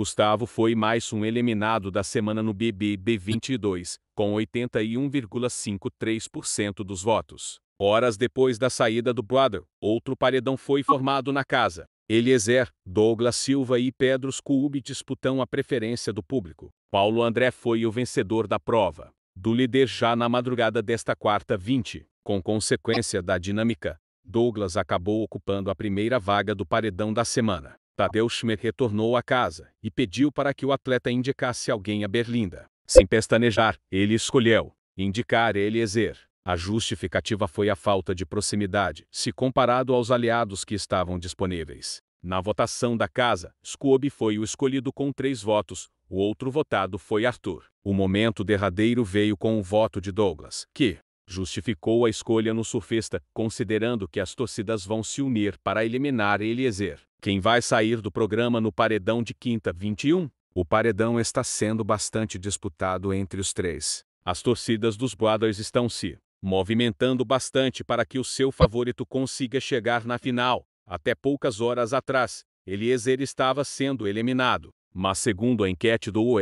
Gustavo foi mais um eliminado da semana no BBB 22, com 81,53% dos votos. Horas depois da saída do Brother, outro paredão foi formado na casa. Eliezer, Douglas Silva e Pedro Scooby disputam a preferência do público. Paulo André foi o vencedor da prova. Do líder já na madrugada desta quarta 20, com consequência da dinâmica, Douglas acabou ocupando a primeira vaga do paredão da semana. Tadeu Schmer retornou à casa e pediu para que o atleta indicasse alguém a Berlinda. Sem pestanejar, ele escolheu indicar Eliezer. A justificativa foi a falta de proximidade, se comparado aos aliados que estavam disponíveis. Na votação da casa, Scooby foi o escolhido com três votos, o outro votado foi Arthur. O momento derradeiro veio com o voto de Douglas, que, justificou a escolha no surfista, considerando que as torcidas vão se unir para eliminar Eliezer. Quem vai sair do programa no paredão de quinta 21? O paredão está sendo bastante disputado entre os três. As torcidas dos Brothers estão se movimentando bastante para que o seu favorito consiga chegar na final. Até poucas horas atrás, Eliezer estava sendo eliminado. Mas segundo a enquete do UL,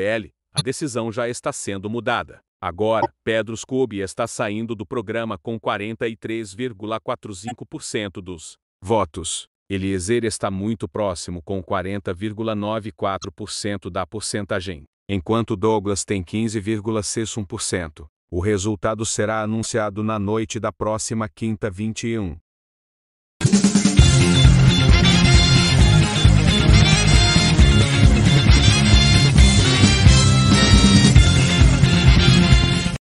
a decisão já está sendo mudada. Agora, Pedros Kobe está saindo do programa com 43,45% dos votos. Eliezer está muito próximo com 40,94% da porcentagem, enquanto Douglas tem 15,61%. O resultado será anunciado na noite da próxima quinta 21.